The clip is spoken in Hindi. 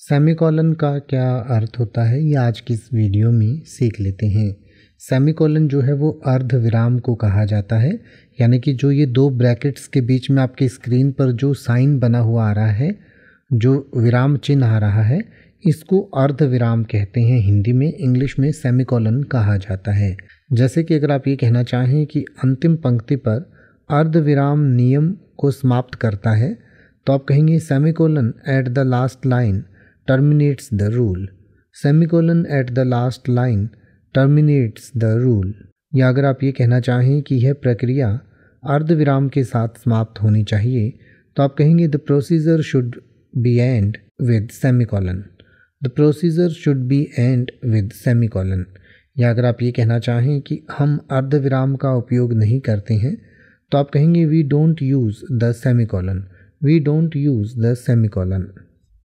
सेमीकोलन का क्या अर्थ होता है ये आज की इस वीडियो में सीख लेते हैं सेमीकोलन जो है वो अर्ध विराम को कहा जाता है यानी कि जो ये दो ब्रैकेट्स के बीच में आपके स्क्रीन पर जो साइन बना हुआ आ रहा है जो विराम चिन्ह आ रहा है इसको अर्ध विराम कहते हैं हिंदी में इंग्लिश में सेमीकोलन कहा जाता है जैसे कि अगर आप ये कहना चाहें कि अंतिम पंक्ति पर अर्ध विराम नियम को समाप्त करता है तो आप कहेंगे semicolon at the last line terminates the rule. Semicolon at the last line terminates the rule या अगर आप ये कहना चाहें कि यह प्रक्रिया अर्धविराम के साथ समाप्त होनी चाहिए तो आप कहेंगे the procedure should be end with semicolon the procedure should be end with semicolon या अगर आप ये कहना चाहें कि हम अर्धविराम का उपयोग नहीं करते हैं तो आप कहेंगे we don't use the semicolon we don't use the semicolon